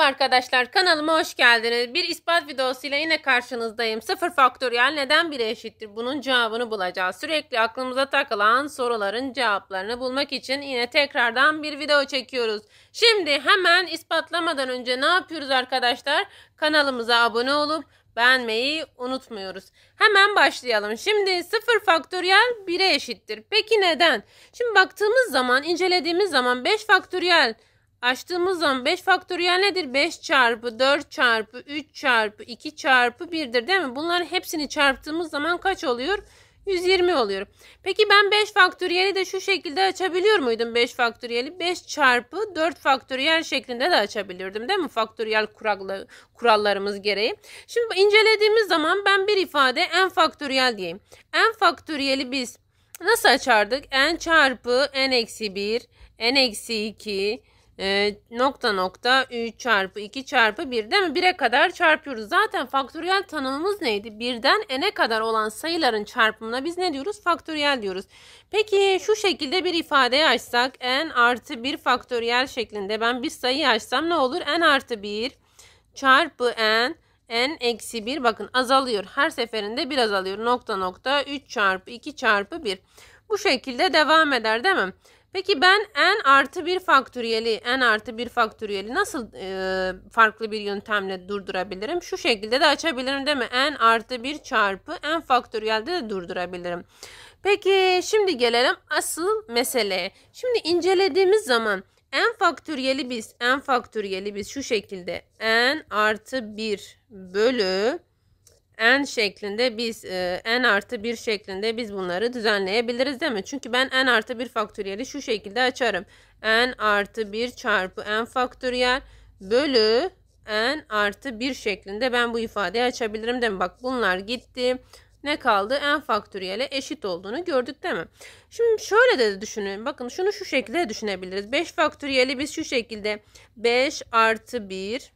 Merhaba arkadaşlar kanalıma hoş geldiniz. Bir ispat videosuyla yine karşınızdayım. 0 faktöriyel neden 1'e eşittir? Bunun cevabını bulacağız. Sürekli aklımıza takılan soruların cevaplarını bulmak için yine tekrardan bir video çekiyoruz. Şimdi hemen ispatlamadan önce ne yapıyoruz arkadaşlar? Kanalımıza abone olup beğenmeyi unutmuyoruz. Hemen başlayalım. Şimdi 0 faktöriyel 1'e eşittir. Peki neden? Şimdi baktığımız zaman, incelediğimiz zaman 5 faktöriyel Açtığımız zaman 5 faktöriyel nedir? 5 çarpı 4 çarpı 3 çarpı 2 çarpı 1'dir değil mi? Bunların hepsini çarptığımız zaman kaç oluyor? 120 oluyor. Peki ben 5 faktöriyeli de şu şekilde açabiliyor muydum 5 faktöriyeli? 5 çarpı 4 faktöriyel şeklinde de açabilirdim, değil mi? Faktöriyel kurallarımız gereği. Şimdi incelediğimiz zaman ben bir ifade n faktöriyel diyeyim. n faktöriyeli biz nasıl açardık? n çarpı n eksi 1, n eksi 2, e, nokta nokta 3 çarpı 2 çarpı 1 değil mi? 1'e kadar çarpıyoruz. Zaten faktöriyel tanımımız neydi? 1'den n'e kadar olan sayıların çarpımına biz ne diyoruz? Faktöriyel diyoruz. Peki şu şekilde bir ifadeyi açsak n artı 1 faktöriyel şeklinde ben bir sayı açsam ne olur? n artı 1 çarpı n n eksi 1 bakın azalıyor. Her seferinde bir azalıyor. Nokta nokta 3 çarpı 2 çarpı 1. Bu şekilde devam eder değil mi? Peki ben n artı bir faktöriyeli, n artı bir faktöriyeli nasıl e, farklı bir yöntemle durdurabilirim? Şu şekilde de açabilirim değil mi? n artı bir çarpı n faktöriyelde de durdurabilirim. Peki şimdi gelelim asıl meseleye. Şimdi incelediğimiz zaman n faktöriyeli biz, n faktöriyeli biz şu şekilde n artı bir bölü n şeklinde biz e, n artı 1 şeklinde biz bunları düzenleyebiliriz değil mi? Çünkü ben n artı 1 faktöriyeli şu şekilde açarım. n artı 1 çarpı n faktöriyel bölü n artı 1 şeklinde ben bu ifadeyi açabilirim değil mi? Bak bunlar gitti. Ne kaldı? n faktöriyele eşit olduğunu gördük değil mi? Şimdi şöyle de düşünün. Bakın şunu şu şekilde düşünebiliriz. 5 faktöriyeli biz şu şekilde 5 artı 1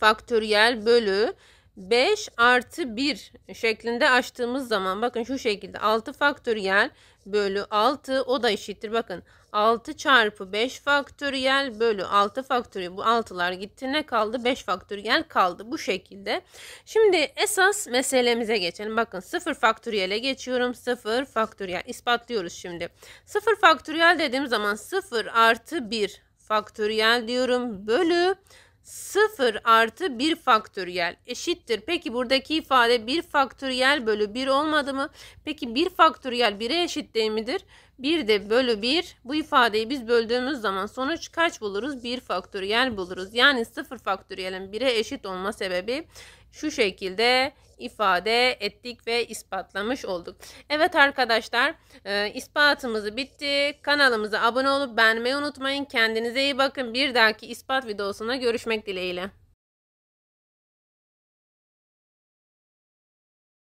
faktöriyel bölü 5 artı 1 şeklinde açtığımız zaman bakın şu şekilde 6 faktöriyel bölü 6 o da eşittir. Bakın 6 çarpı 5 faktöriyel bölü 6 faktöriyel bu 6'lar gitti ne kaldı 5 faktöriyel kaldı bu şekilde. Şimdi esas meselemize geçelim. Bakın 0 faktöriyele geçiyorum 0 faktöriyel ispatlıyoruz şimdi. 0 faktöriyel dediğim zaman 0 artı 1 faktöriyel diyorum bölü 0 artı 1 faktöriyel eşittir. Peki buradaki ifade 1 faktöriyel bölü 1 olmadı mı? Peki 1 faktöriyel 1'e eşit değil midir? 1 de bölü 1 bu ifadeyi biz böldüğümüz zaman sonuç kaç buluruz? 1 faktöriyel buluruz. Yani 0 faktöriyelin 1'e eşit olma sebebi şu şekilde ifade ettik ve ispatlamış olduk. Evet arkadaşlar e, ispatımızı bitti. Kanalımıza abone olup beğenmeyi unutmayın. Kendinize iyi bakın. Bir dahaki ispat videosuna görüşmek dileğiyle.